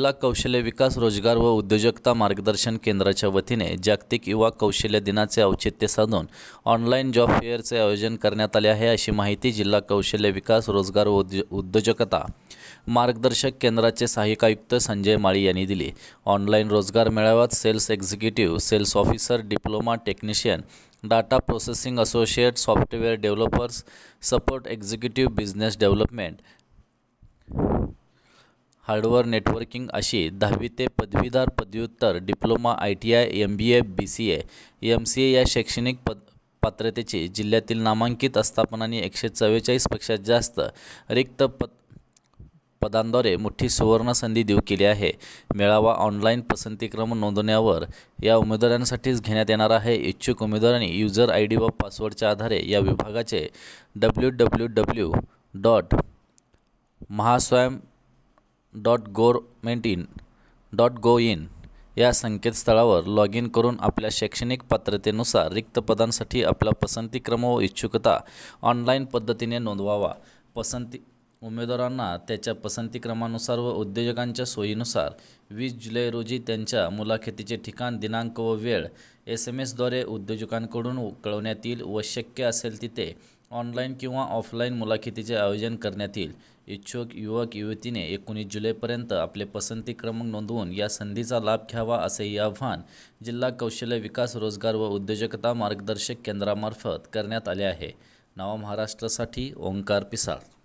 जिल्हा कौशल्य विकास रोजगार व उद्योजकता मार्गदर्शन केंद्राच्या वतीने जागतिक युवा कौशल्य दिनाचे औचित्य साधून ऑनलाईन जॉब फेअरचे आयोजन करण्यात आले आहे अशी माहिती जिल्हा कौशल्य विकास रोजगार व उद्योजकता मार्गदर्शक केंद्राचे सहाय्यक आयुक्त संजय माळी यांनी दिली ऑनलाईन रोजगार मेळाव्यात sales executive sales officer diploma technician data processing associate software developers support executive business development hardware networking अशी दहावी ते पदवीधर पदव्युत्तर diploma I T I M B A B C A M C A या शैक्षणिक पद पात्रतेची जिल्ह्यातील नामांकित आस्थापनांनी एकशे चव्वेचाळीसपेक्षा जास्त रिक्त पद पदांद्वारे मोठी संधी देऊ केली आहे मेळावा ऑनलाईन पसंतीक्रम नोंदवण्यावर या उमेदवारांसाठीच घेण्यात येणार आहे इच्छुक उमेदवारांनी युजर आय डी व पासवर्डच्या आधारे या विभागाचे W W W dot Mahaswayam dot government in dot gov in या संकेतस्थळावर लॉग इन करून आपल्या शैक्षणिक पात्रतेनुसार रिक्त पदांसाठी आपला पसंतीक्रम व इच्छुकता ऑनलाईन पद्धतीने नोंदवावा पसंती उमेदवारांना त्याच्या पसंतीक्रमानुसार व उद्योजकांच्या सोयीनुसार वीस जुलै रोजी त्यांच्या मुलाखतीचे ठिकाण दिनांक व वेळ एस एम एसद्वारे उद्योजकांकडून कळवण्यात येईल व शक्य असेल तिथे ऑनलाईन किंवा ऑफलाईन मुलाखतीचे आयोजन करण्यात येईल इच्छुक युवक युवतीने एकोणीस जुलैपर्यंत आपले पसंती क्रमांक नोंदवून या संधीचा लाभ घ्यावा असे आव्हान जिल्हा कौशल्य विकास रोजगार व उद्योजकता मार्गदर्शक केंद्रामार्फत करण्यात आले आहे नवा महाराष्ट्रासाठी ओंकार पिसाळ